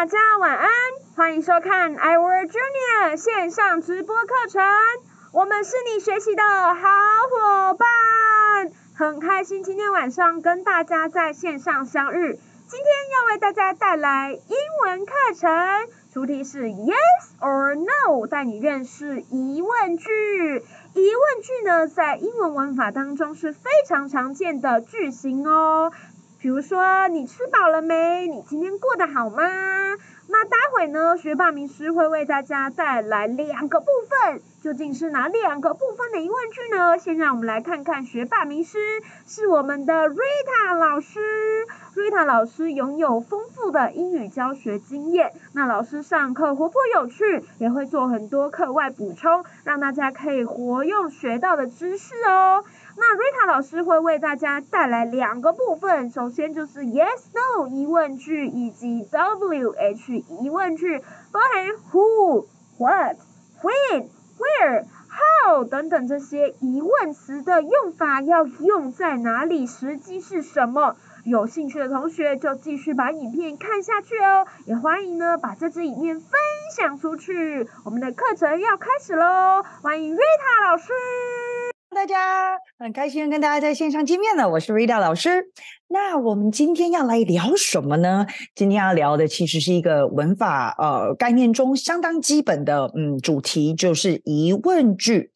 大家晚安，欢迎收看 i w o r r Junior 线上直播课程，我们是你学习的好伙伴，很开心今天晚上跟大家在线上相遇。今天要为大家带来英文课程，主题是 Yes or No，带你认识疑问句。疑问句呢，在英文文法当中是非常常见的句型哦。比如说，你吃饱了没？你今天过得好吗？那待会呢，学霸名师会为大家带来两个部分，究竟是哪两个部分的疑问句呢？先让我们来看看学霸名师，是我们的 Rita 老师。Rita 老师拥有丰富的英语教学经验，那老师上课活泼有趣，也会做很多课外补充，让大家可以活用学到的知识哦。那瑞塔老师会为大家带来两个部分，首先就是 yes no 疑问句以及 w h 疑问句，包含 who，what，when，where，how 等等这些疑问词的用法要用在哪里，时机是什么？有兴趣的同学就继续把影片看下去哦，也欢迎呢把这支影片分享出去。我们的课程要开始喽，欢迎瑞塔老师。大家很开心跟大家在线上见面了，我是 Rita 老师。那我们今天要来聊什么呢？今天要聊的其实是一个文法呃概念中相当基本的嗯主题，就是疑问句。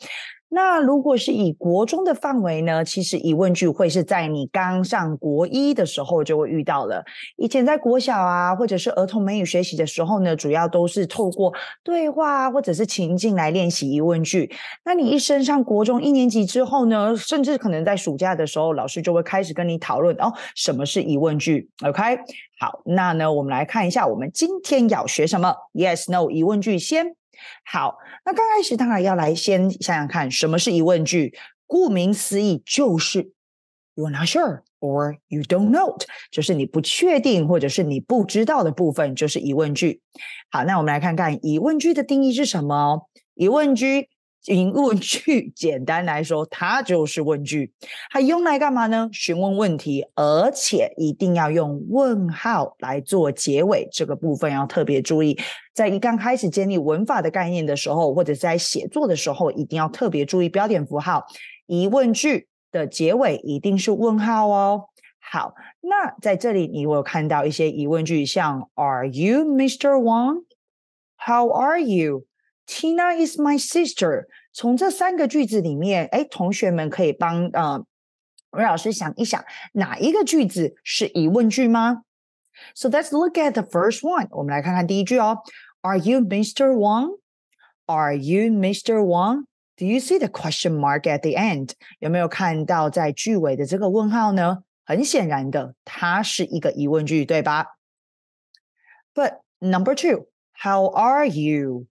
那如果是以国中的范围呢？其实疑问句会是在你刚上国一的时候就会遇到了。以前在国小啊，或者是儿童美语学习的时候呢，主要都是透过对话啊，或者是情境来练习疑问句。那你一升上国中一年级之后呢，甚至可能在暑假的时候，老师就会开始跟你讨论哦，什么是疑问句？OK，好，那呢，我们来看一下，我们今天要学什么？Yes No 疑问句先。好，那刚开始当然要来先想想看什么是疑问句。顾名思义，就是 you are not sure or you don't know，就是你不确定或者是你不知道的部分就是疑问句。好，那我们来看看疑问句的定义是什么？疑问句，疑问句，简单来说，它就是问句。它用来干嘛呢？询问问题，而且一定要用问号来做结尾，这个部分要特别注意。在一刚开始建立文法的概念的时候，或者在写作的时候，一定要特别注意标点符号。疑问句的结尾一定是问号哦。好，那在这里你有看到一些疑问句，像 Are you Mr. Wang? How are you? Tina is my sister。从这三个句子里面，哎，同学们可以帮呃，魏老师想一想，哪一个句子是疑问句吗？So let's look at the first one。我们来看看第一句哦。Are you Mr. Wang? Are you Mr. Wang? Do you see the question mark at the end? 有没有看到在句尾的这个问号呢？很显然的，它是一个疑问句，对吧？But number two, how are you?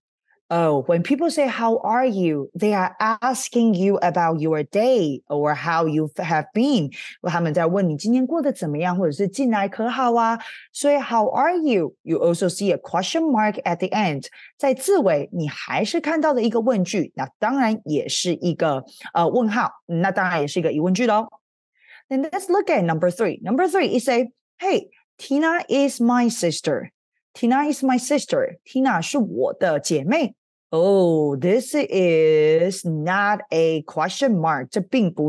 Oh, when people say, How are you? they are asking you about your day or how you have been. 他们在问你今天过得怎么样，或者是近来可好啊？所以 How are you? You also see a question mark at the end。在字尾你还是看到的一个问句，那当然也是一个呃问号，那当然也是一个疑问句喽。Then let's look at number three. Number three is a Hey, Tina is my sister. Tina is my sister. Tina 是我的姐妹。Oh, this is not a question mark. And then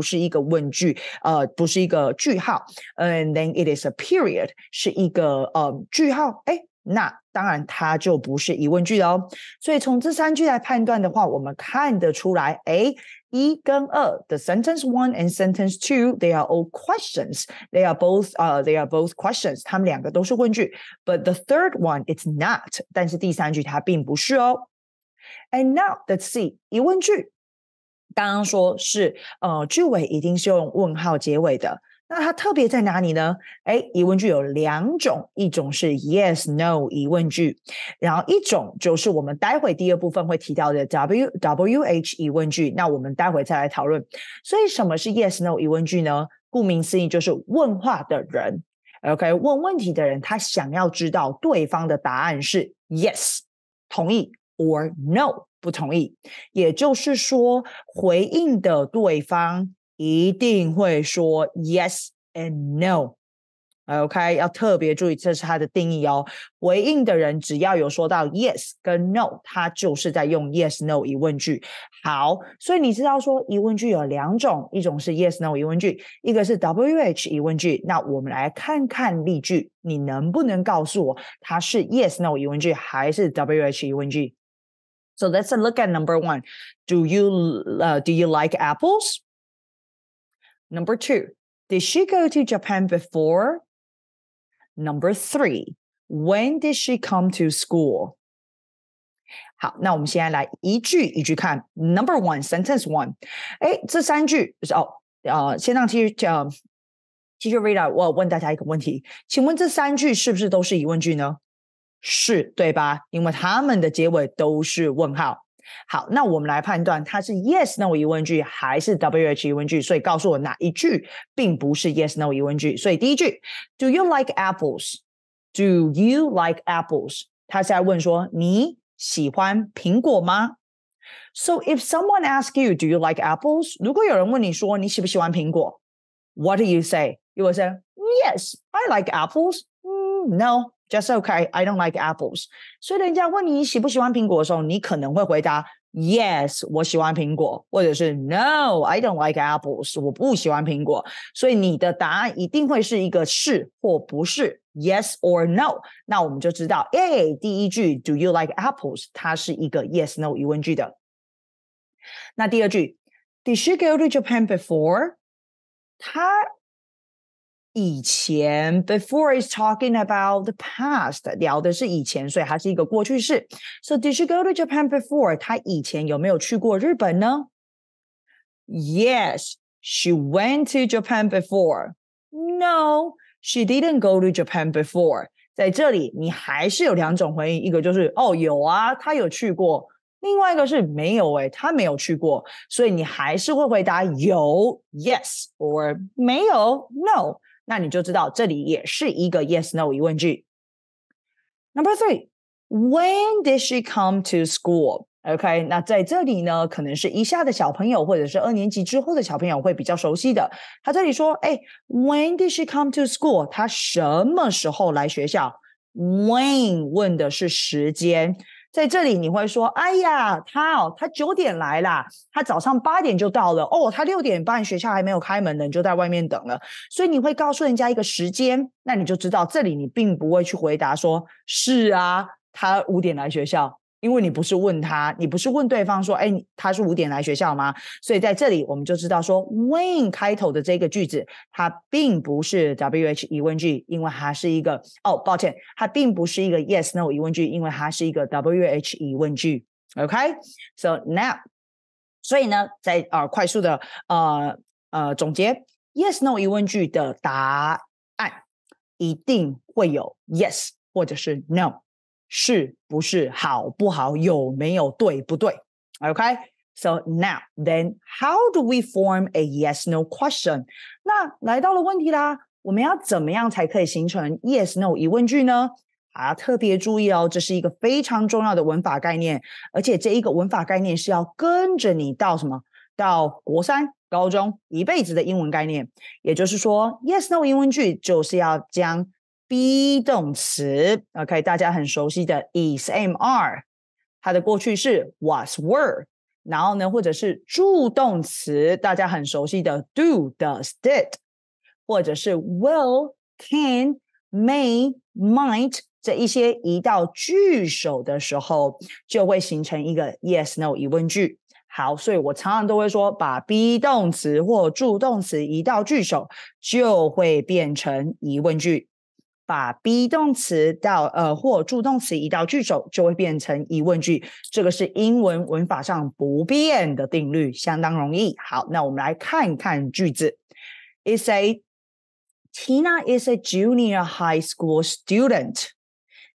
it is a period，是一个呃句号。哎，那当然它就不是疑问句了哦。所以从这三句来判断的话，我们看得出来，哎，一跟二，the sentence one and sentence two，they are all questions. They are both 呃、uh,，they are both questions. 它们两个都是问句，but the third one it's not. 但是第三句它并不是哦。And now let's see 疑问句，刚刚说是呃句尾一定是用问号结尾的。那它特别在哪里呢？哎，疑问句有两种，一种是 Yes No 疑问句，然后一种就是我们待会第二部分会提到的 W W H 疑问句。那我们待会再来讨论。所以什么是 Yes No 疑问句呢？顾名思义就是问话的人，OK？问问题的人他想要知道对方的答案是 Yes，同意。Or no，不同意。也就是说，回应的对方一定会说 yes and no。OK，要特别注意，这是它的定义哦。回应的人只要有说到 yes 跟 no，他就是在用 yes no 疑问句。好，所以你知道说疑问句有两种，一种是 yes no 疑问句，一个是 w h 疑问句。那我们来看看例句，你能不能告诉我它是 yes no 疑问句还是 w h 疑问句？So let's uh, look at number one. Do you uh, do you like apples? Number two, did she go to Japan before? Number three, when did she come to school? 好，那我们现在来一句一句看。Number one sentence one，哎，这三句哦，呃，先让 T 呃 Teacher Rita 是对吧？因为他们的结尾都是问号。好，那我们来判断它是 yes no 疑问句还是 w h 疑问句。所以告诉我哪一句并不是 yes no 疑问句。所以第一句，Do you like apples？Do you like apples？他是在问说你喜欢苹果吗？So if someone asks you，Do you like apples？如果有人问你说你喜不喜欢苹果？What do you say？You will say Yes，I like apples。No。Just okay, I don't like apples. apples。所以人家问你喜不喜欢苹果的时候，你可能会回答 I No，I don't like apples，我不喜欢苹果。所以你的答案一定会是一个是或不是，Yes or No。那我们就知道，A 第一句 Do you like apples？它是一个 Yes No 疑问句的。那第二句，Did she go to Japan before？她以前，before is talking about the past，聊的是以前，所以它是一个过去式。So did she go to Japan before？她以前有没有去过日本呢？Yes, she went to Japan before. No, she didn't go to Japan before. 在这里，你还是有两种回应，一个就是哦有啊，她有去过；另外一个是没有、欸，诶，她没有去过。所以你还是会回答有 yes or 没有 no。那你就知道，这里也是一个 yes no 疑问句。Number three, when did she come to school? OK，那在这里呢，可能是一下的小朋友或者是二年级之后的小朋友会比较熟悉的。他这里说，哎，when did she come to school？他什么时候来学校？When 问的是时间。在这里你会说：“哎呀，他哦，他九点来啦，他早上八点就到了哦，他六点半学校还没有开门呢，你就在外面等了。”所以你会告诉人家一个时间，那你就知道这里你并不会去回答说：“是啊，他五点来学校。”因为你不是问他，你不是问对方说，哎，他是五点来学校吗？所以在这里我们就知道说，when 开头的这个句子，它并不是 W H 疑问句，因为它是一个哦，抱歉，它并不是一个 Yes No 疑问句，因为它是一个 W H 疑问句。OK，So now，所以呢，在啊快速的呃呃总结 Yes No 疑问句的答案，一定会有 Yes 或者是 No。是不是好不好有没有对不对？OK，So now then，how do we form a yes no question？那来到了问题啦，我们要怎么样才可以形成 yes no 疑问句呢？啊，特别注意哦，这是一个非常重要的文法概念，而且这一个文法概念是要跟着你到什么到国三高中一辈子的英文概念，也就是说 yes no 疑问句就是要将。be 动词，OK，大家很熟悉的 is, am, are，它的过去式 was, were。然后呢，或者是助动词，大家很熟悉的 do, does, did，或者是 will, can, may, might，这一些移到句首的时候，就会形成一个 yes/no 疑问句。好，所以我常常都会说，把 be 动词或助动词移到句首，就会变成疑问句。把 be 动词到呃或助动词移到句首，就会变成疑问句。这个是英文文法上不变的定律，相当容易。好，那我们来看看句子。It's a Tina is a junior high school student。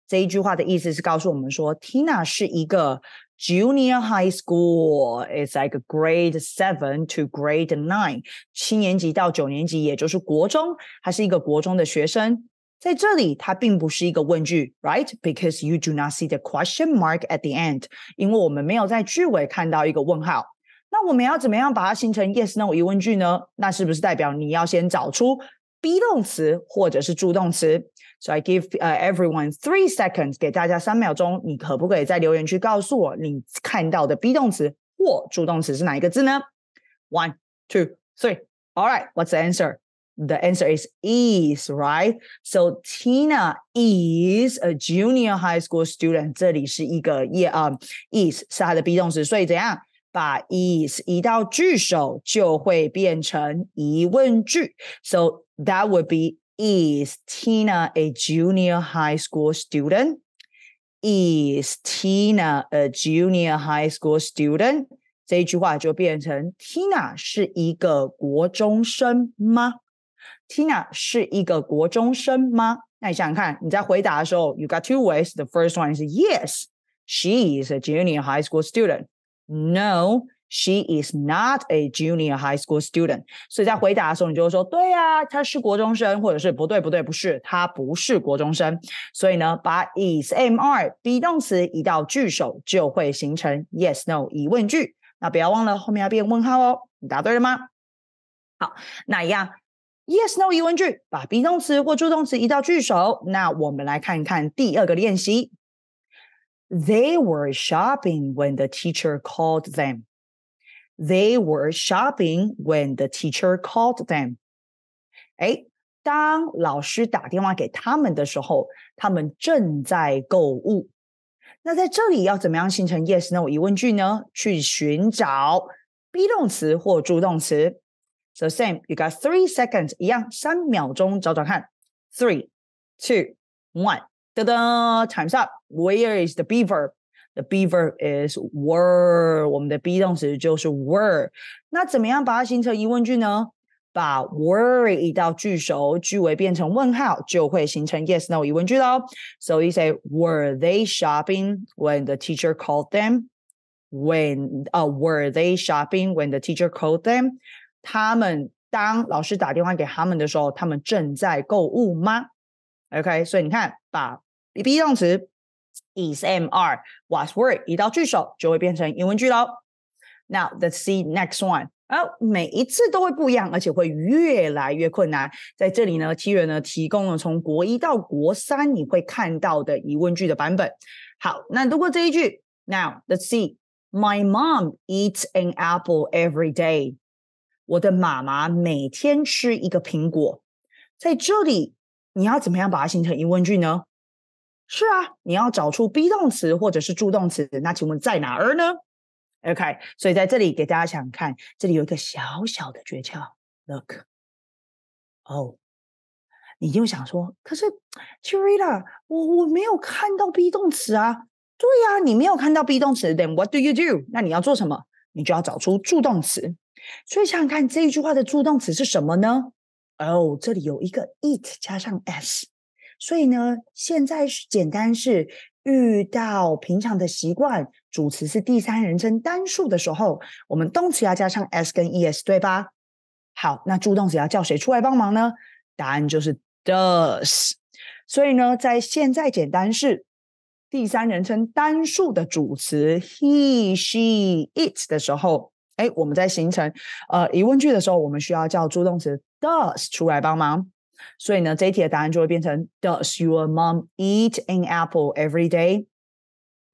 这一句话的意思是告诉我们说，Tina 是一个 junior high school，It's like grade seven to grade nine，七年级到九年级，也就是国中，还是一个国中的学生。在这里，它并不是一个问句，right? Because you do not see the question mark at the end，因为我们没有在句尾看到一个问号。那我们要怎么样把它形成 yes no 疑问句呢？那是不是代表你要先找出 be 动词或者是助动词？So I give uh, everyone three seconds，给大家三秒钟，你可不可以在留言区告诉我你看到的 be 动词或助动词是哪一个字呢？One, two, three. All right, what's the answer? the answer is is, right? So Tina is a junior high school student. 这里是一个 yeah, um, is 是它的 be 动词，所以怎样？把 is 移到句首就会变成疑问句。So that would be is Tina a junior high school student? Is Tina a junior high school student? 这一句话就变成 Tina 是一个国中生吗？Tina 是一个国中生吗？那你想想看，你在回答的时候，You got two ways. The first one is yes. She is a junior high school student. No, she is not a junior high school student. 所以在回答的时候，你就会说，对呀，她是国中生，或者是不对，不对，不是，她不是国中生。所以呢，把 is am are be 动词移到句首，就会形成 yes no 疑问句。那不要忘了后面要变问号哦。你答对了吗？好，那一样？Yes, No 疑问句，把 be 动词或助动词移到句首。那我们来看看第二个练习。They were shopping when the teacher called them. They were shopping when the teacher called them. 哎，当老师打电话给他们的时候，他们正在购物。那在这里要怎么样形成 Yes, No 疑问句呢？去寻找 be 动词或助动词。So same, you got three seconds，一样，三秒钟找找看。Three, two, one. Da Time's up. Where is the beaver? The beaver is were. 我们的 be 动词就是 were。那怎么样把它形成疑问句呢？把 were 移到句首，句尾变成问号，就会形成 yes no 疑问句喽。So you say Were they shopping when the teacher called them? When uh, were they shopping when the teacher called them? 他们当老师打电话给他们的时候，他们正在购物吗？OK，所以你看，把 be 动词 is, am, are, was, were 移到句首，就会变成疑问句喽。Now let's see next one。啊，每一次都会不一样，而且会越来越困难。在这里呢七人呢提供了从国一到国三你会看到的疑问句的版本。好，那如果这一句，Now let's see，My mom eats an apple every day。我的妈妈每天吃一个苹果。在这里，你要怎么样把它形成疑问句呢？是啊，你要找出 be 动词或者是助动词。那请问在哪儿呢？OK，所以在这里给大家想看，这里有一个小小的诀窍。Look，哦，你就想说，可是 Cherita，我我没有看到 be 动词啊。对呀，你没有看到 be 动词。Then what do you do？那你要做什么？你就要找出助动词。所以想想看，这一句话的助动词是什么呢？哦，这里有一个 it 加上 s，所以呢，现在是简单是遇到平常的习惯，主词是第三人称单数的时候，我们动词要加上 s 跟 es，对吧？好，那助动词要叫谁出来帮忙呢？答案就是 does。所以呢，在现在简单是第三人称单数的主词 he、she、it 的时候。哎，我们在形成呃疑问句的时候，我们需要叫助动词 does 出来帮忙。所以呢，这题的答案就会变成 Does your mom eat an apple every day?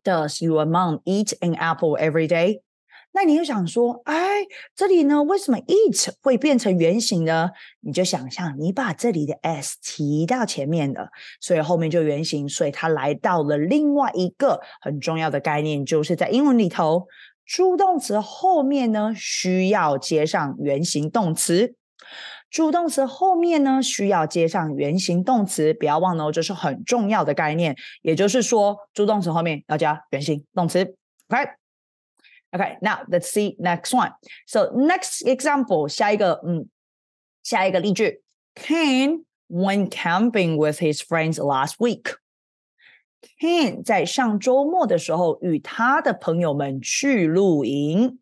Does your mom eat an apple every day? 那你又想说，哎，这里呢，为什么 eat 会变成原形呢？你就想象你把这里的 s 提到前面了，所以后面就原形。所以它来到了另外一个很重要的概念，就是在英文里头。助动词后面呢需要接上原形动词。助动词后面呢，需要接上原形动词，不要忘了哦，这是很重要的概念。也就是说，助动词后面要加原形动词。OK，OK，、okay? okay, now let's see next one. So next example，下一个，嗯，下一个例句。Ken went camping with his friends last week. Ken 在上周末的时候与他的朋友们去露营。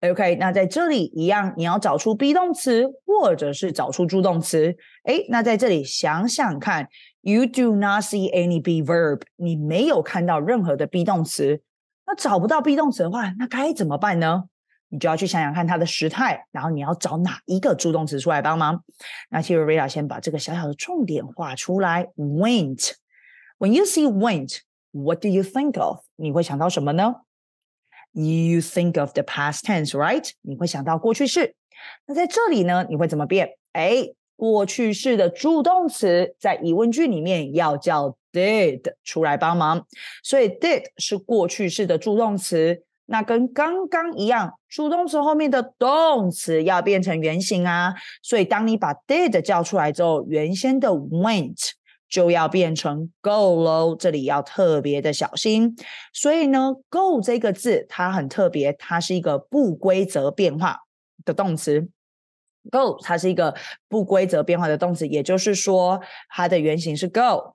OK，那在这里一样，你要找出 be 动词或者是找出助动词。哎，那在这里想想看，You do not see any be verb，你没有看到任何的 be 动词。那找不到 be 动词的话，那该怎么办呢？你就要去想想看它的时态，然后你要找哪一个助动词出来帮忙。那 t e r i a 先把这个小小的重点画出来，went。When you see went, what do you think of? 你会想到什么呢？You think of the past tense, right? 你会想到过去式。那在这里呢？你会怎么变？哎，过去式的助动词在疑问句里面要叫 did 出来帮忙。所以 did 是过去式的助动词。那跟刚刚一样，助动词后面的动词要变成原形啊。所以当你把 did 叫出来之后，原先的 went。就要变成 go 喽，这里要特别的小心。所以呢，go 这个字它很特别，它是一个不规则变化的动词。go 它是一个不规则变化的动词，也就是说它的原型是 go，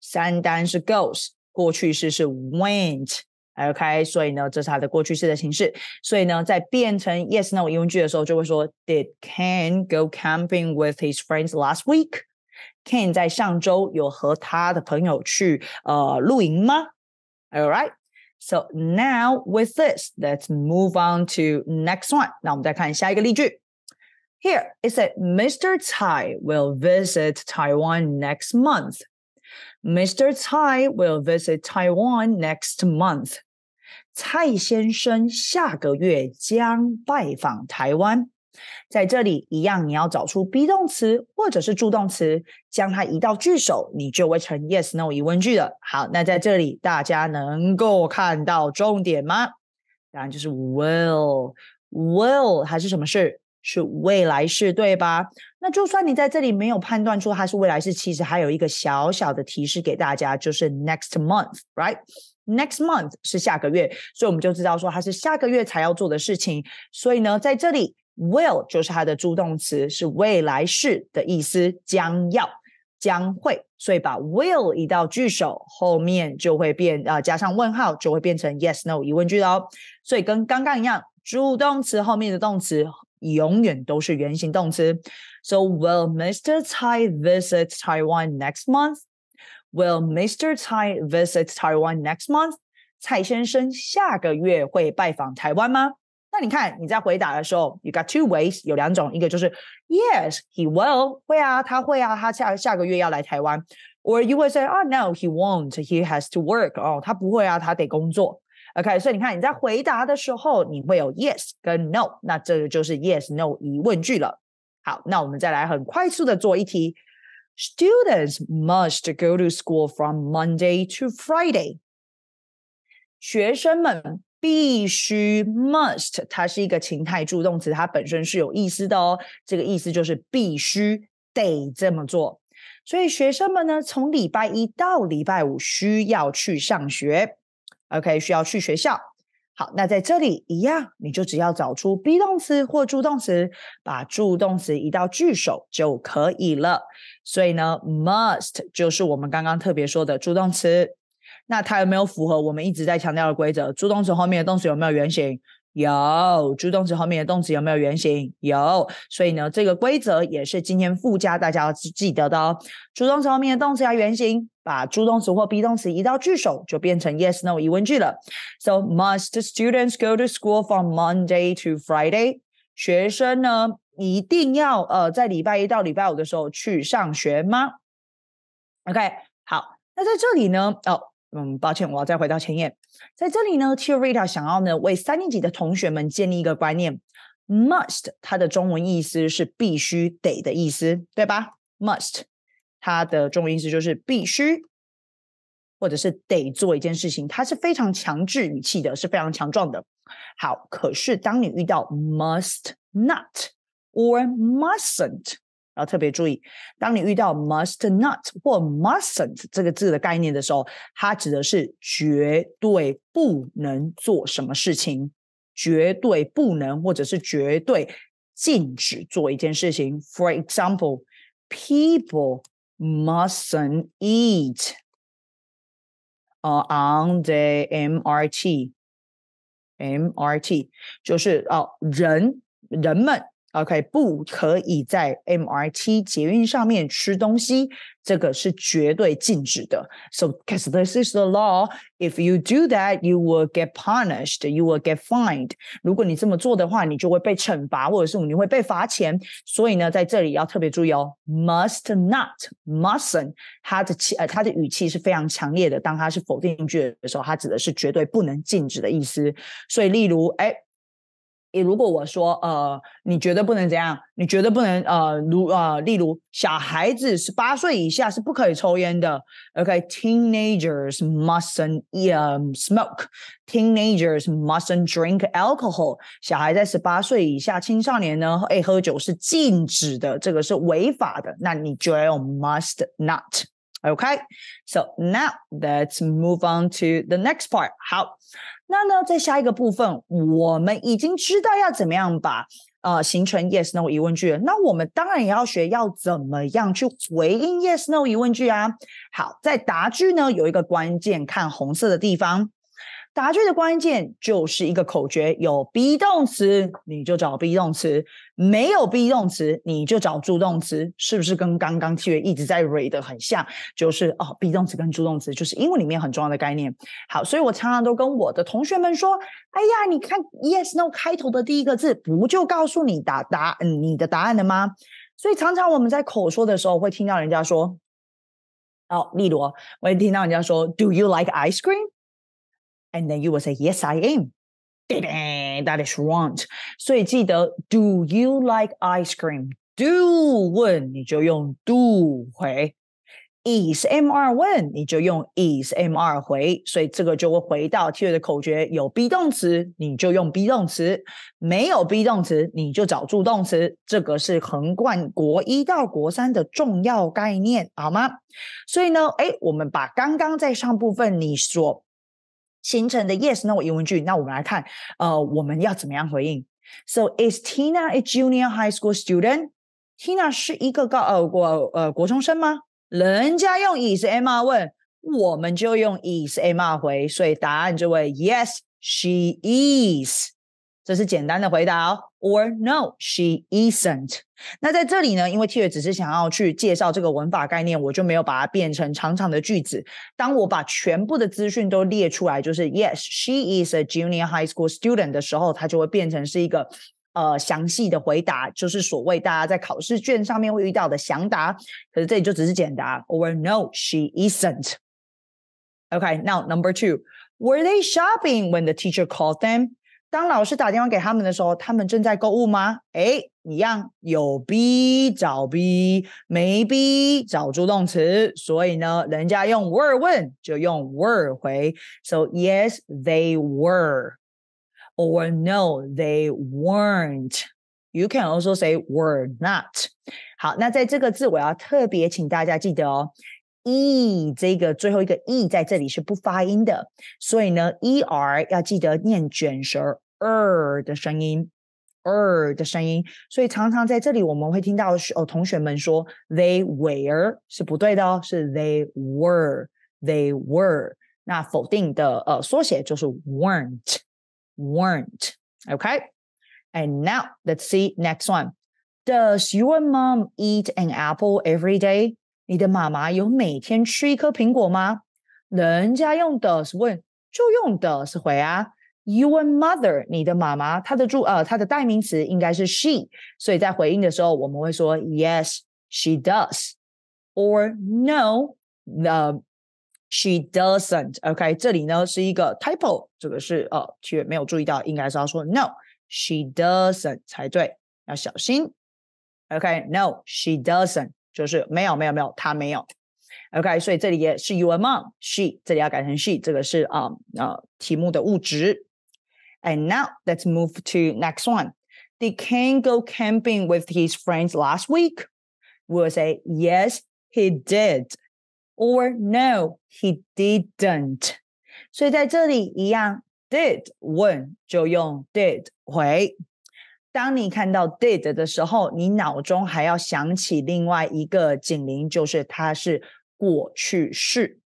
三单是 goes，过去式是 went，OK。所以呢，这是它的过去式的形式。所以呢，在变成 yes no 疑问句的时候，就会说 Did Ken go camping with his friends last week？Ken 在上周有和他的朋友去呃露营吗？All right. So now with this, let's move on to next one. 那我们再看下一个例句。Here it said Mr. Tai will visit Taiwan next month. Mr. Tai will visit Taiwan next month. 蔡先生下个月将拜访台湾。在这里一样，你要找出 be 动词或者是助动词，将它移到句首，你就会成 yes no 疑问句了。好，那在这里大家能够看到重点吗？答然就是 will，will 还是什么事？是未来式，对吧？那就算你在这里没有判断出它是未来式，其实还有一个小小的提示给大家，就是 next month，right？next month 是下个月，所以我们就知道说它是下个月才要做的事情。所以呢，在这里。Will 就是它的助动词，是未来式的意思，将要、将会。所以把 Will 移到句首，后面就会变啊，加上问号就会变成 Yes/No 疑问句哦。所以跟刚刚一样，助动词后面的动词永远都是原形动词。So will Mr. t a i visit Taiwan next month? Will Mr. t a i visit Taiwan next month? 蔡先生下个月会拜访台湾吗？那你看你在回答的时候，you got two ways，有两种，一个就是 yes he will，会啊，他会啊，他下下个月要来台湾，or say oh no he won't he has to work，哦，他不会啊，他得工作。OK，所以你看你在回答的时候，你会有 yes 跟 no，那这个就是 yes no 疑问句了。好，那我们再来很快速的做一题。Students must go to school from Monday to Friday。学生们。必须 must，它是一个情态助动词，它本身是有意思的哦。这个意思就是必须得这么做。所以学生们呢，从礼拜一到礼拜五需要去上学，OK，需要去学校。好，那在这里一样，你就只要找出 be 动词或助动词，把助动词移到句首就可以了。所以呢，must 就是我们刚刚特别说的助动词。那它有没有符合我们一直在强调的规则？助动词后面的动词有没有原型？有。助动词后面的动词有没有原型？有。所以呢，这个规则也是今天附加大家要记得的哦。助动词后面的动词加原型，把助动词或 be 动词移到句首，就变成 yes/no 疑问句了。So must students go to school from Monday to Friday？学生呢，一定要呃，在礼拜一到礼拜五的时候去上学吗？OK，好。那在这里呢，哦。嗯，抱歉，我要再回到前页。在这里呢，Tirrita 想要呢为三年级的同学们建立一个观念，must 它的中文意思是必须得的意思，对吧？must 它的中文意思就是必须，或者是得做一件事情，它是非常强制语气的，是非常强壮的。好，可是当你遇到 must not or mustn't。要特别注意，当你遇到 “must not” 或 “mustn't” 这个字的概念的时候，它指的是绝对不能做什么事情，绝对不能，或者是绝对禁止做一件事情。For example, people mustn't eat. on n h e r MRT, MRT 就是哦，人人们。OK，不可以在 m r t 捷运上面吃东西，这个是绝对禁止的。So, because this is the law, if you do that, you will get punished, you will get fined。如果你这么做的话，你就会被惩罚，或者是你会被罚钱。所以呢，在这里要特别注意哦，must not, mustn't，它的气呃，它的语气是非常强烈的。当它是否定句的时候，它指的是绝对不能禁止的意思。所以，例如，哎。如果我说呃，你绝对不能怎样，你绝对不能呃，如啊、呃，例如小孩子十八岁以下是不可以抽烟的。OK，teenagers、okay? mustn't um smoke。Teenagers mustn't drink alcohol。小孩在十八岁以下青少年呢，哎，喝酒是禁止的，这个是违法的。那你就要用 must not smoke. Teenagers must not drink alcohol. alcohol 小孩在十八岁以下青少年呢哎喝酒是禁止的这个是违法的那你就要用 must notokay so now let's move on to the next part. 好，那呢，在下一个部分，我们已经知道要怎么样把呃形成 yes no 疑问句，那我们当然也要学要怎么样去回应 yes no 疑问句啊。好，在答句呢有一个关键，看红色的地方。答句的关键就是一个口诀：有 be 动词你就找 be 动词，没有 be 动词你就找助动词，是不是跟刚刚七月一直在 read 的很像？就是哦，be 动词跟助动词就是英文里面很重要的概念。好，所以我常常都跟我的同学们说：哎呀，你看 yes no 开头的第一个字，不就告诉你答答嗯你的答案了吗？所以常常我们在口说的时候会听到人家说，哦，例如我也听到人家说 Do you like ice cream？And then you will say yes, I am. That is wrong. 所以记得 Do you like ice cream? Do 问你就用 Do 回 Is M2 问你就用 Is M2 回。所以这个就会回到贴的口诀：有 be 动词你就用 be 动词，没有 be 动词你就找助动词。这个是横贯国一到国三的重要概念，好吗？所以呢，哎，我们把刚刚在上部分你所形成的 yes no 句，那我们来看，呃，我们要怎么样回应？So is Tina a junior high school student? Tina 是一个高呃国呃国中生吗？人家用 is amr 问，我们就用 is amr 回，所以答案就为 yes she is。这是简单的回答哦。Or no, she isn't。那在这里呢，因为 T 只只是想要去介绍这个文法概念，我就没有把它变成长长的句子。当我把全部的资讯都列出来，就是 Yes, she is a junior high school student 的时候，它就会变成是一个。呃，详细的回答就是所谓大家在考试卷上面会遇到的详答，可是这里就只是简答。Or no, she isn't. Okay, now number two. Were they shopping when the teacher called them? 当老师打电话给他们的时候，他们正在购物吗？哎，一样有 be 找 be，没 be 找助动词。所以呢，人家用 were 问，就用 were 回。So yes, they were, or no, they weren't. You can also say were not。好，那在这个字，我要特别请大家记得哦。e 这个最后一个 e 在这里是不发音的，所以呢，e 要记得念卷舌 er 的声音，er 的声音。所以常常在这里我们会听到哦，同学们说 they were 是不对的哦，是 they were，they were。那否定的呃缩写就是 weren't，weren't。Okay. And now let's see next one. Does your mom eat an apple every day? 你的妈妈有每天吃一颗苹果吗？人家用的是问，就用的是回啊。You r mother，你的妈妈，她的主呃，她的代名词应该是 she，所以在回应的时候，我们会说 Yes，she does，or No，the she doesn't。OK，这里呢是一个 typo，这个是呃，没有注意到，应该是要说 No，she doesn't 才对，要小心。OK，No，she doesn't。就是没有没有没有，他没有。OK，所以这里也是 your mom she，这里要改成 she，这个是啊啊、um, uh, 题目的物质。And now let's move to next one. Did Ken go camping with his friends last week? We'll say yes, he did, or no, he didn't. 所以在这里一样，did 问就用 did 回。当你看到 did 的时候，你脑中还要想起另外一个警铃，就是它是过去式。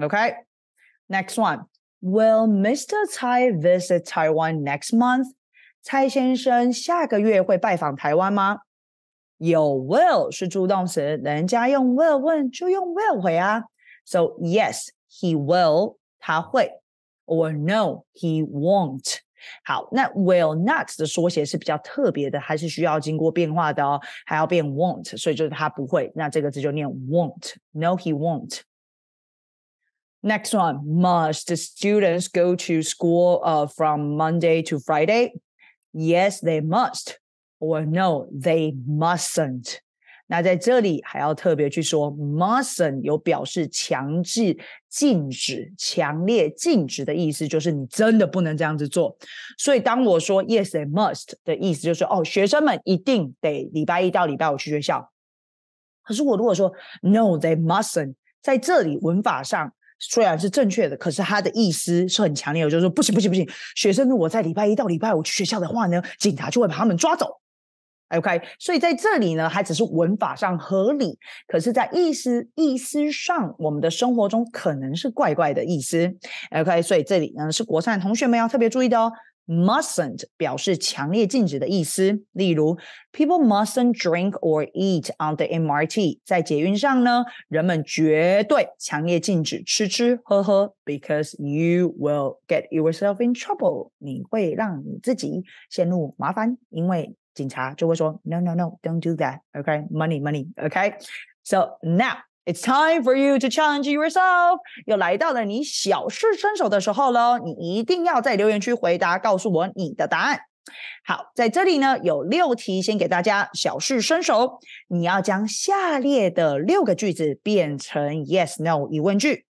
OK，next one. Will Mr. t a i visit Taiwan next month? 蔡先生下个月会拜访台湾吗？有 will 是助动词，人家用 will 问，就用 will 回啊。So yes, he will. 他会。Or no, he won't. 好，那 will not 的缩写是比较特别的，还是需要经过变化的哦，还要变 won't，所以就是它不会。那这个字就念 won't。No, he won't. Next one, must the students go to school uh, from Monday to Friday? Yes, they must. Or no, they mustn't. 那在这里还要特别去说，mustn't 有表示强制、禁止、强烈禁止的意思，就是你真的不能这样子做。所以当我说 yes，they must 的意思就是哦，学生们一定得礼拜一到礼拜五去学校。可是我如果说 no，they mustn't，在这里文法上虽然是正确的，可是它的意思是很强烈的，就是说不行不行不行，学生如果在礼拜一到礼拜五去学校的话呢，警察就会把他们抓走。OK，所以在这里呢，还只是文法上合理，可是，在意思意思上，我们的生活中可能是怪怪的意思。OK，所以这里呢是国三同学们要特别注意的哦。Mustn't 表示强烈禁止的意思，例如，People mustn't drink or eat on the MRT，在捷运上呢，人们绝对强烈禁止吃吃喝喝，because you will get yourself in trouble，你会让你自己陷入麻烦，因为。警察就会说 “No, No, No, Don't do that.” OK, Money, Money. OK. So now it's time for you to challenge yourself. 又来到了你小试身手的时候了。你一定要在留言区回答，告诉我你的答案。好，在这里呢有六题，先给大家小试身手。你要将下列的六个句子变成 Yes, No 疑问句。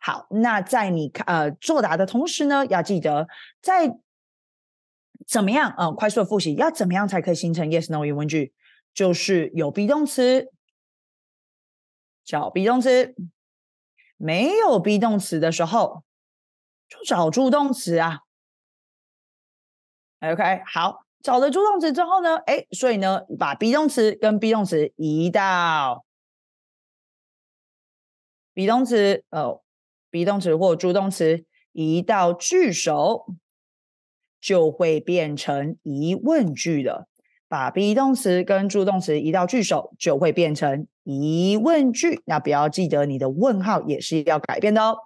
好，那在你呃作答的同时呢，要记得在。怎么样啊？快速的复习要怎么样才可以形成 yes no 疑问句？就是有 be 动词，找 be 动词。没有 be 动词的时候，就找助动词啊。OK，好，找了助动词之后呢？哎，所以呢，把 be 动词跟 be 动词移到 be 动词哦，be 动词或助动词移到句首。就会变成疑问句了。把 be 动词跟助动词移到句首，就会变成疑问句。那不要记得你的问号也是要改变的哦。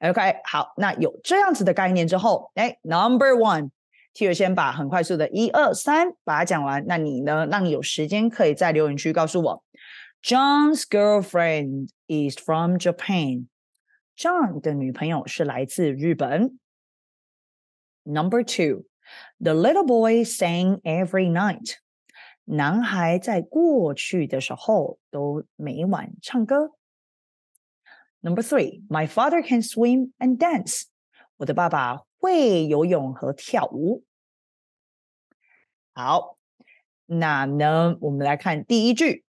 OK，好，那有这样子的概念之后，哎，Number one，替我先把很快速的一二三把它讲完。那你呢？让你有时间可以在留言区告诉我。John's girlfriend is from Japan。John 的女朋友是来自日本。Number two, the little boy sang every night. 男孩在过去的时候都每晚唱歌。Number three, my father can swim and dance. 我的爸爸会游泳和跳舞。好，那呢，我们来看第一句。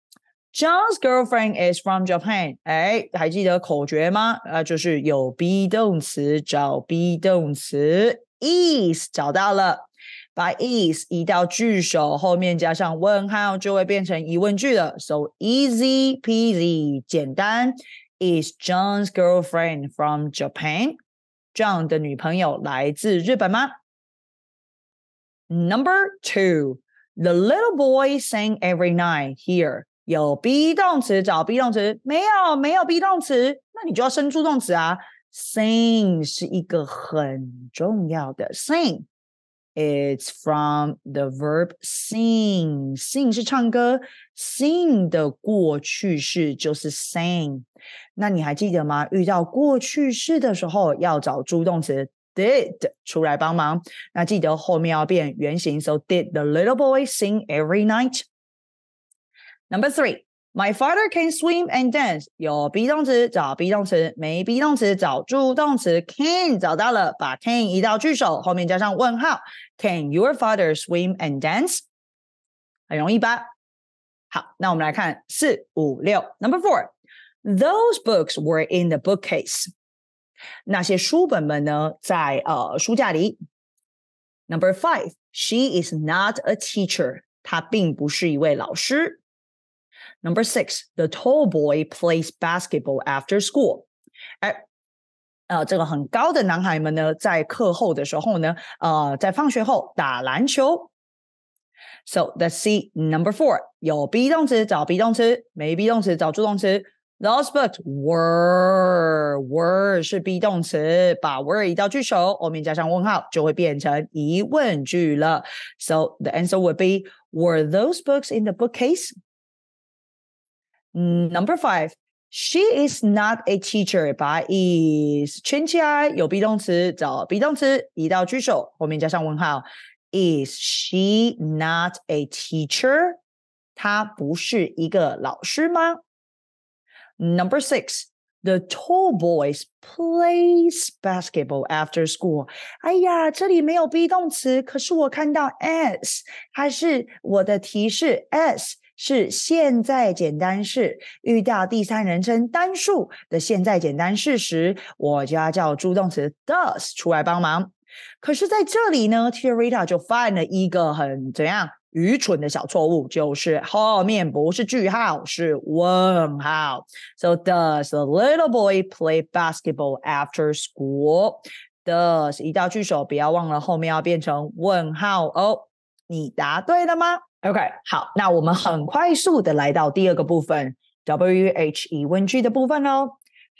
John's girlfriend is from Japan。哎，还记得口诀吗？啊，就是有 be 动词找 be 动词。is 找到了，把 is 移到句首后面加上问号，就会变成疑问句了。So easy peasy，简单。Is John's girlfriend from Japan? John 的女朋友来自日本吗？Number two, the little boy sang every night. Here 有 be 动词找 be 动词，没有没有 be 动词，那你就要生助动词啊。Sing 是一个很重要的 sing，it's from the verb sing，sing 是唱歌，sing 的过去式就是 sang。那你还记得吗？遇到过去式的时候，要找助动词 did 出来帮忙。那记得后面要变原形。So did the little boy sing every night. Number three. My father can swim and dance。有 be 动词找 be 动词，没 be 动词找助动词。Can 找到了，把 can 移到句首后面加上问号。Can your father swim and dance？很容易吧？好，那我们来看四五六。Number four, those books were in the bookcase。那些书本们呢，在呃书架里。Number she is not a teacher。她并不是一位老师。Number six, the tall boy plays basketball after school。哎，呃，这个很高的男孩们呢，在课后的时候呢，呃，在放学后打篮球。So let's see number four，有 be 动词找 be 动词，没 be 动词找助动词。Those books were were 是 be 动词，把 were 移到句首，后面加上问号就会变成疑问句了。So the answer would be Were those books in the bookcase？Number five, she is not a teacher but is 圈起来有 be 动词，找 be 动词移到句首，后面加上问号。Is she not a teacher？她不是一个老师吗？Number the tall boys plays basketball after school。哎呀，这里没有 be 动词，可是我看到 teacher. s。是现在简单式，遇到第三人称单数的现在简单式时，我就要叫助动词 does 出来帮忙。可是在这里呢 t i r i t a 就犯了一个很怎样愚蠢的小错误，就是后面不是句号，是问号。So does the little boy play basketball after school? Does 一到句首，不要忘了后面要变成问号哦。你答对了吗？OK，好，那我们很快速的来到第二个部分，W H 疑问句的部分哦。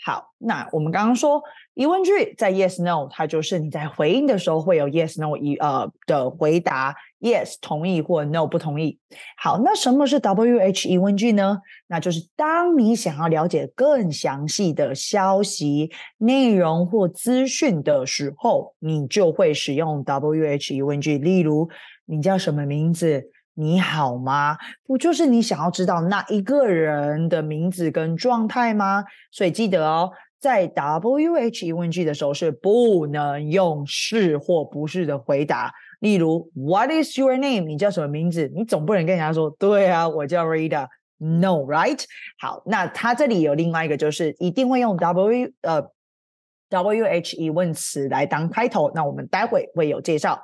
好，那我们刚刚说疑问句在 Yes No，它就是你在回应的时候会有 Yes No 一呃的回答，Yes 同意或 No 不同意。好，那什么是 W H 疑问句呢？那就是当你想要了解更详细的消息内容或资讯的时候，你就会使用 W H 疑问句。例如，你叫什么名字？你好吗？不就是你想要知道那一个人的名字跟状态吗？所以记得哦，在 W H 疑问句的时候是不能用是或不是的回答。例如，What is your name？你叫什么名字？你总不能跟人家说，对啊，我叫 Rita。No，right？好，那他这里有另外一个，就是一定会用 W 呃 W H 疑问词来当开头。那我们待会会有介绍。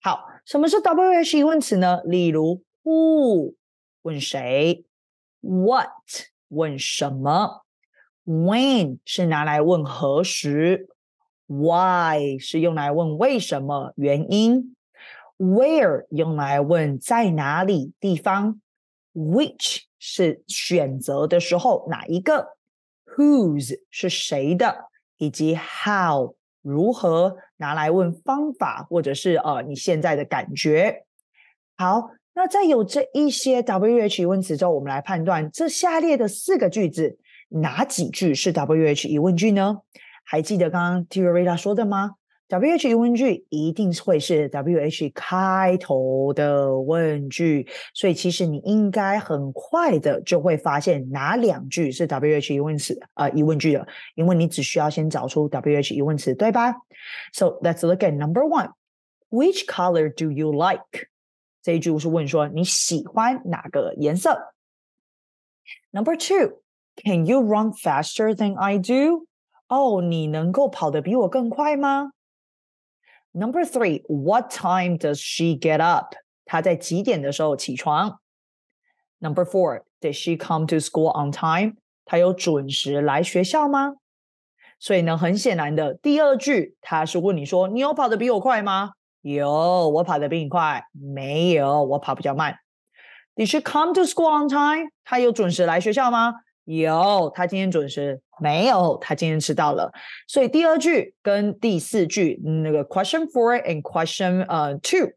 好，什么是 WH 疑问词呢？例如 Who 问谁，What 问什么，When 是拿来问何时，Why 是用来问为什么原因，Where 用来问在哪里地方，Which 是选择的时候哪一个，Whose 是谁的，以及 How。如何拿来问方法，或者是呃你现在的感觉？好，那在有这一些 W H 疑问词之后，我们来判断这下列的四个句子，哪几句是 W H 疑问句呢？还记得刚刚 t i r r i 说的吗？WH 疑问句一定会是 WH 开头的问句，所以其实你应该很快的就会发现哪两句是 WH 疑问词啊、呃、疑问句的，因为你只需要先找出 WH 疑问词，对吧？So let's look at number one. Which color do you like？这一句是问说你喜欢哪个颜色。Number two, can you run faster than I do？哦，你能够跑得比我更快吗？Number three, what time does she get up? 她在几点的时候起床？Number four, did she come to school on time? 她有准时来学校吗？所以呢，很显然的，第二句他是问你说：“你有跑得比我快吗？”有，我跑得比你快。没有，我跑比较慢。Did she come to school on time? 她有准时来学校吗?有他今天准时没有他今天迟到了所以第二句跟第四句那个 question for and question 嗯 to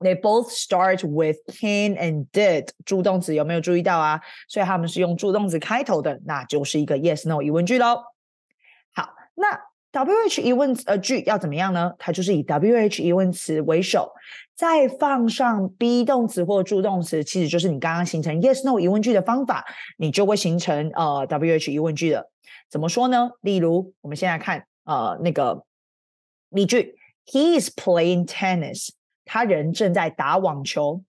they both start with can and did 助动词有没有注意到啊所以他们是用助动词开头的那就是一个 yes no 疑问句喽好那 W H 疑问呃句要怎么样呢？它就是以 W H 疑问词为首，再放上 be 动词或助动词，其实就是你刚刚形成 yes no 疑问句的方法，你就会形成呃 W H 疑问句了。怎么说呢？例如，我们先来看呃那个例句：He is playing tennis。他人正在打网球。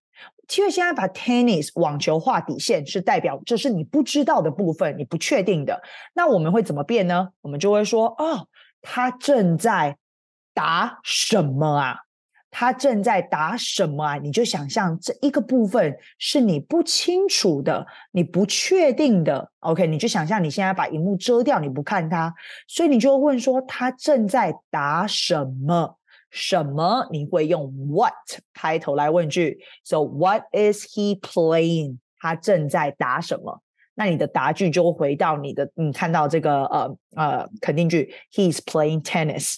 其实现在把 tennis 网球画底线是代表这是你不知道的部分，你不确定的。那我们会怎么变呢？我们就会说哦。他正在打什么啊？他正在打什么啊？你就想象这一个部分是你不清楚的，你不确定的。OK，你就想象你现在把荧幕遮掉，你不看他，所以你就问说他正在打什么？什么？你会用 What 开头来问句，So what is he playing？他正在打什么？那你的答句就回到你的，你看到这个呃呃肯定句，He's playing tennis。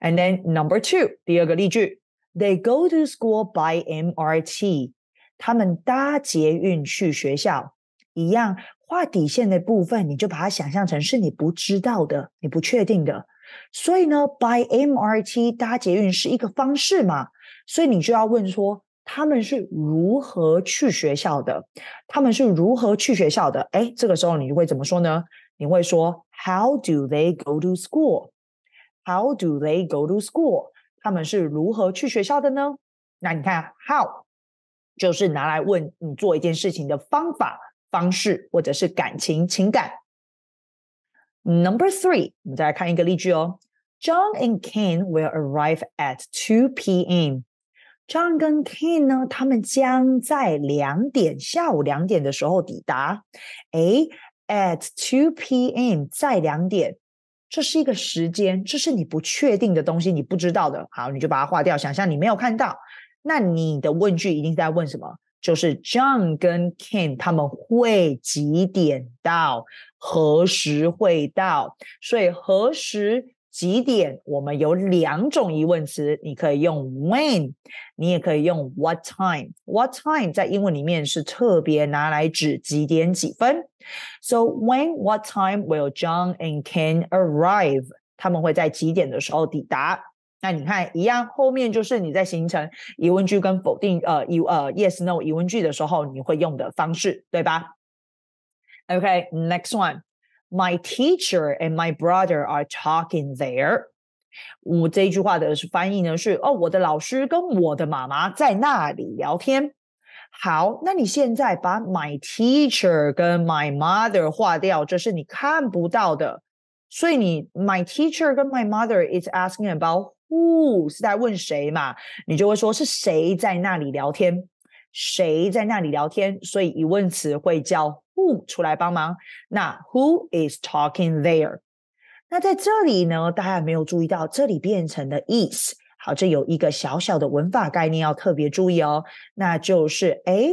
And then number two，第二个例句，They go to school by MRT。他们搭捷运去学校，一样画底线的部分，你就把它想象成是你不知道的，你不确定的。所以呢，by MRT 搭捷运是一个方式嘛，所以你就要问说。他们是如何去学校的？他们是如何去学校的？哎，这个时候你会怎么说呢？你会说 How do they go to school? How do they go to school? 他们是如何去学校的呢？那你看 how 就是拿来问你做一件事情的方法、方式，或者是感情、情感。Number three，我们再来看一个例句哦。John and Ken will arrive at two p.m. John 跟 Ken 呢，他们将在两点下午两点的时候抵达。诶 a t two p.m. 在两点，这是一个时间，这是你不确定的东西，你不知道的。好，你就把它划掉，想象你没有看到。那你的问句一定在问什么？就是 John 跟 Ken 他们会几点到？何时会到？所以何时？几点？我们有两种疑问词，你可以用 when，你也可以用 what time。What time 在英文里面是特别拿来指几点几分。So when what time will John and Ken arrive？他们会在几点的时候抵达？那你看，一样，后面就是你在形成疑问句跟否定呃，疑呃 yes no 疑问句的时候，你会用的方式，对吧 o k next one。My teacher and my brother are talking there。我这句话的翻译呢是哦，我的老师跟我的妈妈在那里聊天。好，那你现在把 my teacher 跟 my mother 划掉，这是你看不到的。所以你 my teacher 跟 my mother is asking about who 是在问谁嘛？你就会说是谁在那里聊天？谁在那里聊天？所以疑问词会叫。Who 出来帮忙？那 Who is talking there？那在这里呢？大家没有注意到，这里变成的 is。好，这有一个小小的文法概念要特别注意哦。那就是，哎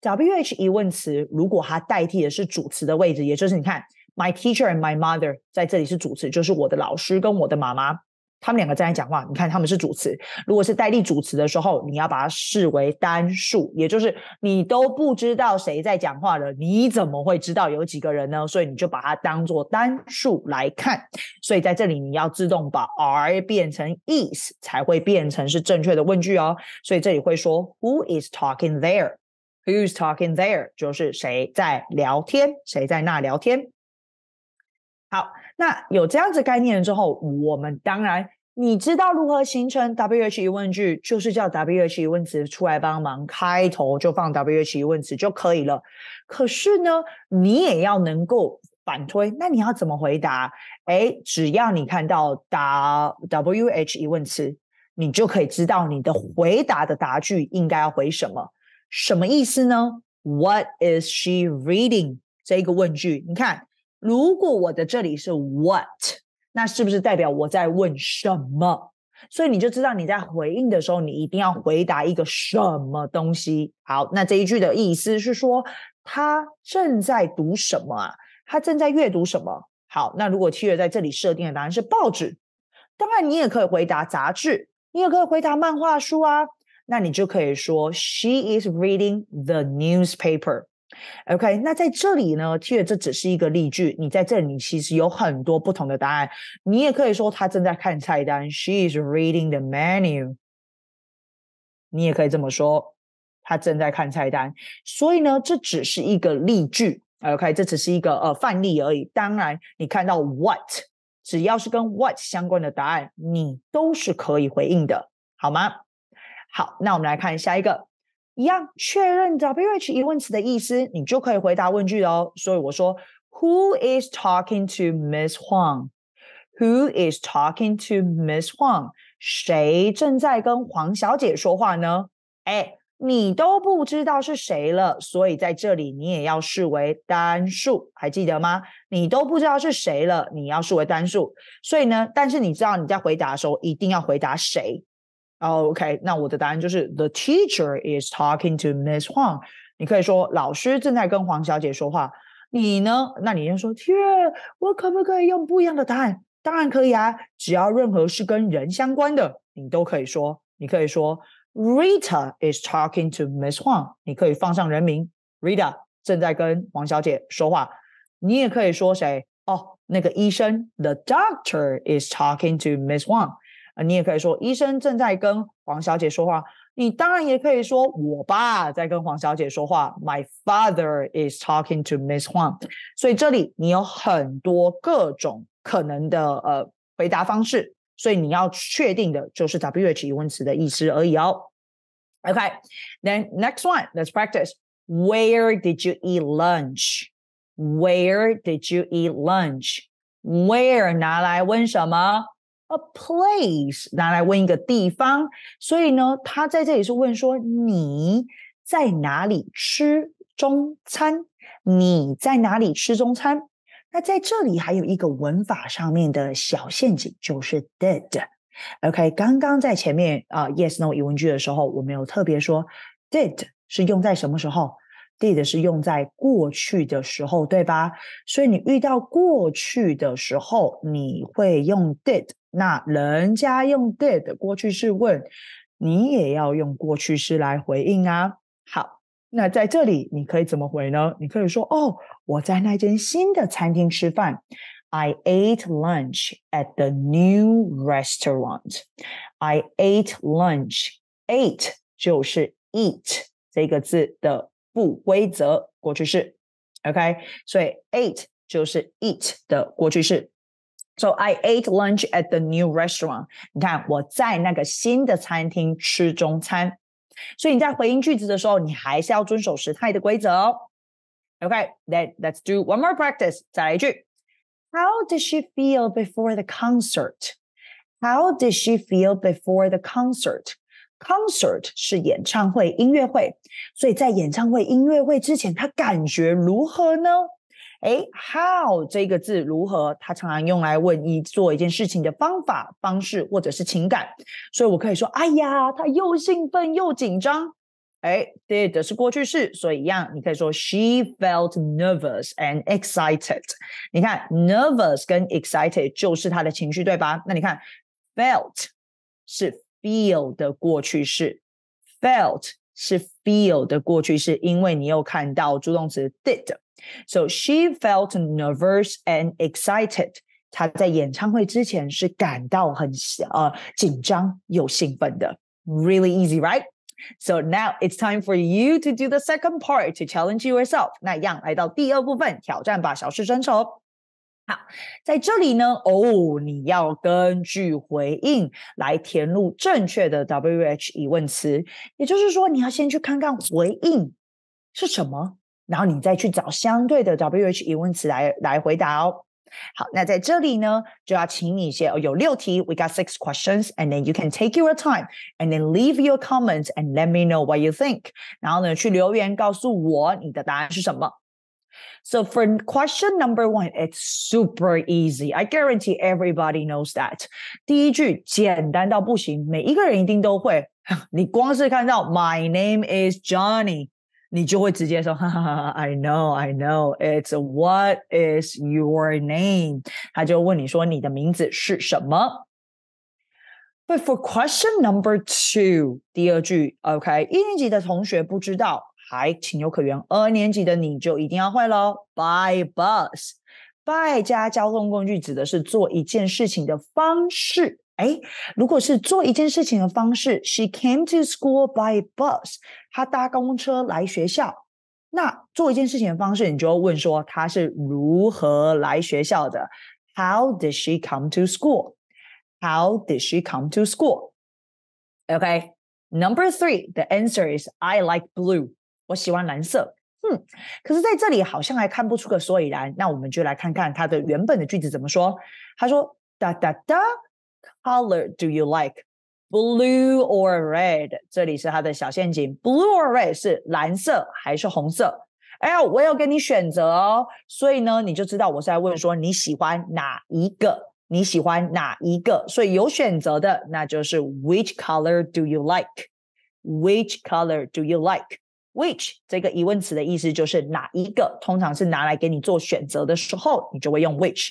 ，W H 疑问词如果它代替的是主词的位置，也就是你看，my teacher and my mother 在这里是主词，就是我的老师跟我的妈妈。他们两个在讲话，你看他们是主词。如果是代立主词的时候，你要把它视为单数，也就是你都不知道谁在讲话了，你怎么会知道有几个人呢？所以你就把它当做单数来看。所以在这里你要自动把 r 变成 is 才会变成是正确的问句哦。所以这里会说 Who is talking there? Who is talking there? 就是谁在聊天，谁在那聊天？好，那有这样子概念之后，我们当然。你知道如何形成 W H 问句，就是叫 W H 问词出来帮忙，开头就放 W H 问词就可以了。可是呢，你也要能够反推，那你要怎么回答？哎，只要你看到答 W H 问词，你就可以知道你的回答的答句应该要回什么。什么意思呢？What is she reading 这一个问句，你看，如果我的这里是 What。那是不是代表我在问什么？所以你就知道你在回应的时候，你一定要回答一个什么东西。好，那这一句的意思是说，他正在读什么啊？他正在阅读什么？好，那如果七月在这里设定的答案是报纸，当然你也可以回答杂志，你也可以回答漫画书啊。那你就可以说，She is reading the newspaper。OK，那在这里呢，T，这只是一个例句。你在这里其实有很多不同的答案，你也可以说他正在看菜单，She's i reading the menu。你也可以这么说，他正在看菜单。所以呢，这只是一个例句，OK，这只是一个呃范例而已。当然，你看到 what，只要是跟 what 相关的答案，你都是可以回应的，好吗？好，那我们来看下一个。一样确认 w h 疑问词的意思，你就可以回答问句喽。所以我说，Who is talking to Miss Huang? Who is talking to Miss Huang? 谁正在跟黄小姐说话呢？哎，你都不知道是谁了，所以在这里你也要视为单数，还记得吗？你都不知道是谁了，你要视为单数。所以呢，但是你知道你在回答的时候一定要回答谁。o k 那我的答案就是 The teacher is talking to Miss Huang。你可以说老师正在跟黄小姐说话。你呢？那你先说 Teacher，我可不可以用不一样的答案？当然可以啊！只要任何是跟人相关的，你都可以说。你可以说 Rita is talking to Miss Huang。你可以放上人名，Rita 正在跟黄小姐说话。你也可以说谁？哦，那个医生，The doctor is talking to Miss Huang。啊，你也可以说医生正在跟黄小姐说话。你当然也可以说我爸在跟黄小姐说话。My father is talking to Miss Huang。所以这里你有很多各种可能的呃回答方式。所以你要确定的就是 WH 疑问词的意思而已哦。OK，then next one，let's practice。Where did you eat lunch？Where did you eat lunch？Where 拿来问什么？A place 拿来问一个地方，所以呢，他在这里是问说你在哪里吃中餐？你在哪里吃中餐？那在这里还有一个文法上面的小陷阱，就是 did。OK，刚刚在前面啊，yes no 疑问句的时候，我们有特别说 did 是用在什么时候？Did 是用在过去的时候，对吧？所以你遇到过去的时候，你会用 did。那人家用 did 过去式问你，也要用过去式来回应啊。好，那在这里你可以怎么回呢？你可以说：“哦，我在那间新的餐厅吃饭。”I ate lunch at the new restaurant. I ate lunch. Ate 就是 eat 这个字的。不规则过去式。OK，所以 ate 就是 eat 的过去式。So I ate lunch at the new restaurant。你看，我在那个新的餐厅吃中餐。所以你在回应句子的时候，你还是要遵守时态的规则哦。OK，then let's do one more practice。再来一句：How did she feel before the concert？How did she feel before the concert？Concert 是演唱会、音乐会，所以在演唱会、音乐会之前，他感觉如何呢？哎，How 这个字如何？他常常用来问一做一件事情的方法、方式或者是情感。所以我可以说：哎呀，他又兴奋又紧张。哎，Did 是过去式，所以一样，你可以说：She felt nervous and excited。你看，nervous 跟 excited 就是他的情绪，对吧？那你看，felt 是。feel 的过去式，felt 是 feel 的过去式，因为你又看到助动词 did，so she felt nervous and excited。她在演唱会之前是感到很呃紧张又兴奋的，really easy right? So now it's time for you to do the second part to challenge yourself。那样来到第二部分，挑战吧，小试身手。好，在这里呢哦，你要根据回应来填入正确的 W H 疑问词，也就是说，你要先去看看回应是什么，然后你再去找相对的 W H 疑问词来来回答哦。好，那在这里呢就要请你哦，有六题，We got six questions，and then you can take your time，and then leave your comments and let me know what you think。然后呢，去留言告诉我你的答案是什么。So for question number one, it's super easy. I guarantee everybody knows that. 第一句简单到不行，每一个人一定都会。你光是看到 My name is I know, I know. It's what is your name？他就问你说你的名字是什么。But for question number two，第二句，OK，一年级的同学不知道。还情有可原。二年级的你就一定要会喽。By bus, by 加交通工具指的是做一件事情的方式。哎，如果是做一件事情的方式，She came to school by bus。她搭公车来学校。那做一件事情的方式，你就要问说她是如何来学校的？How did she come to school? How did she come to school? Okay, number three, the answer is I like blue. 我喜欢蓝色。哼，可是在这里好像还看不出个所以然。那我们就来看看它的原本的句子怎么说。他说哒哒哒 color do you like? Blue or red？” 这里是他的小陷阱。Blue or red 是蓝色还是红色？哎呀，我要给你选择哦。所以呢，你就知道我是在问说你喜欢哪一个？你喜欢哪一个？所以有选择的，那就是 Which color do you like? Which color do you like? which 这个疑问词的意思就是哪一个，通常是拿来给你做选择的时候，你就会用 which。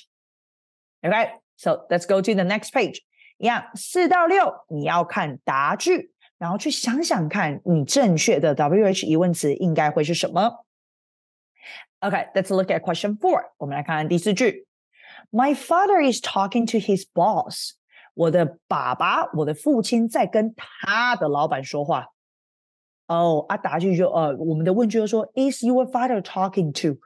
Okay, so let's go to the next page. page。一样，四到六你要看答句，然后去想想看你正确的 WH 疑问词应该会是什么。Okay, let's look at question four. four。我们来看看第四句。My father is talking to his boss. 我的爸爸，我的父亲在跟他的老板说话。哦，啊，答句就呃，我们的问句就说，Is your father talking to？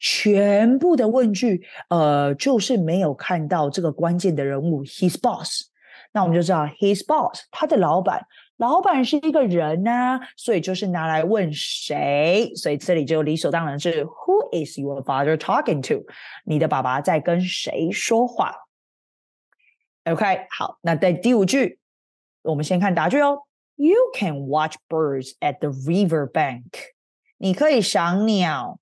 全部的问句，呃，就是没有看到这个关键的人物，his boss。那我们就知道，his boss，他的老板，老板是一个人呐，所以就是拿来问谁，所以这里就理所当然是，Who is your father talking to？你的爸爸在跟谁说话？OK，好，那在第五句，我们先看答句哦。You can watch birds at the river bank。你可以赏鸟。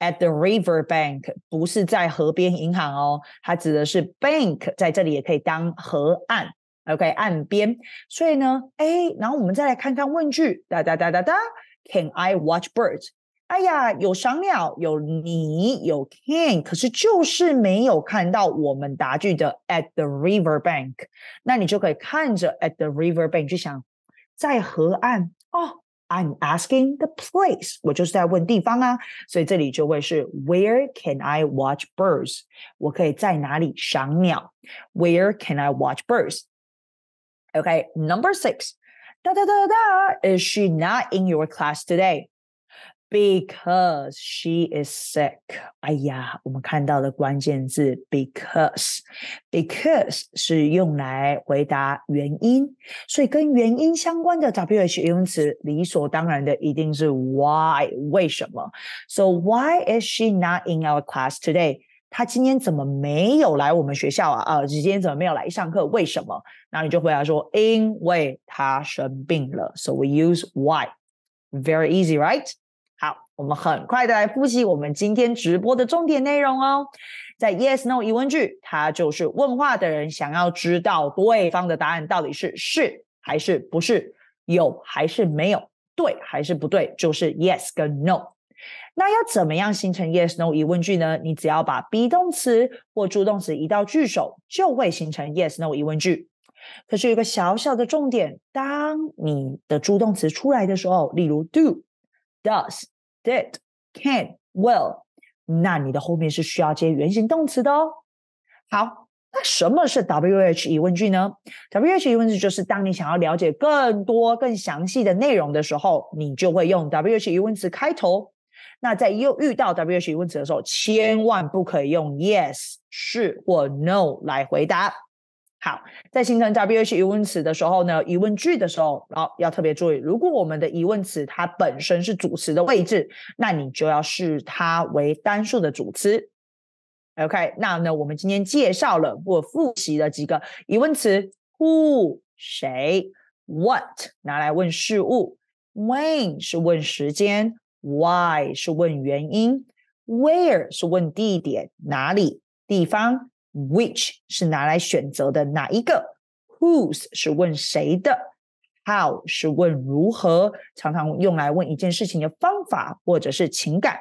At the river bank 不是在河边银行哦，它指的是 bank，在这里也可以当河岸。OK，岸边。所以呢，哎，然后我们再来看看问句，哒哒哒哒哒。Can I watch birds？哎呀，有赏鸟，有你，有 can，可是就是没有看到我们答句的 at the river bank。那你就可以看着 at the river bank 去想。在河岸哦。I'm asking the place，我就是在问地方啊，所以这里就会是 Where can I watch birds？我可以在哪里赏鸟？Where can I watch Okay, number six. Da da da da. Is she not in your class today? Because she is sick。哎呀，我们看到的关键字 because，because because 是用来回答原因，所以跟原因相关的 WH 形容词，理所当然的一定是 why，为什么？So why is she not in our class today？她今天怎么没有来我们学校啊？啊，今天怎么没有来上课？为什么？然后你就回答说，因为她生病了。So we use why。Very easy, right? 我们很快的来复习我们今天直播的重点内容哦。在 yes no 疑问句，它就是问话的人想要知道对方的答案到底是是还是不是，有还是没有，对还是不对，就是 yes 跟 no。那要怎么样形成 yes no 疑问句呢？你只要把 be 动词或助动词移到句首，就会形成 yes no 疑问句。可是有个小小的重点，当你的助动词出来的时候，例如 do、does。Did can will，那你的后面是需要接原形动词的哦。好，那什么是 W H 疑问句呢？W H 疑问句就是当你想要了解更多、更详细的内容的时候，你就会用 W H 疑问词开头。那在又遇到 W H 疑问词的时候，千万不可以用 Yes 是或 No 来回答。好，在形成 W H 疑问词的时候呢，疑问句的时候，后要特别注意，如果我们的疑问词它本身是主词的位置，那你就要视它为单数的主词。OK，那呢，我们今天介绍了，或复习了几个疑问词：Who 谁，What 拿来问事物，When 是问时间，Why 是问原因，Where 是问地点，哪里地方。Which 是拿来选择的哪一个？Who's e 是问谁的？How 是问如何，常常用来问一件事情的方法或者是情感。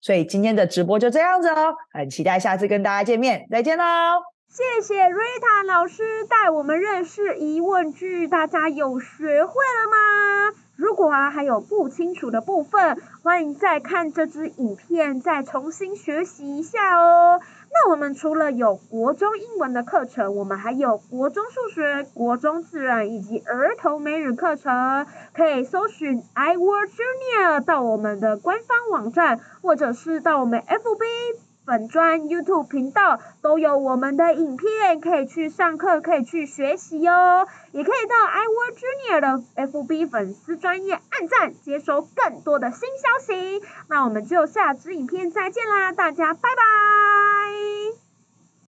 所以今天的直播就这样子哦，很期待下次跟大家见面，再见喽！谢谢 Rita 老师带我们认识疑问句，大家有学会了吗？如果啊还有不清楚的部分，欢迎再看这支影片，再重新学习一下哦。那我们除了有国中英文的课程，我们还有国中数学、国中自然以及儿童美语课程，可以搜寻 iWorld Junior 到我们的官方网站，或者是到我们 FB。粉专 YouTube 频道都有我们的影片可以去上课，可以去学习哦，也可以到 i w o Junior 的 FB 粉丝专业按赞，接收更多的新消息。那我们就下支影片再见啦，大家拜拜。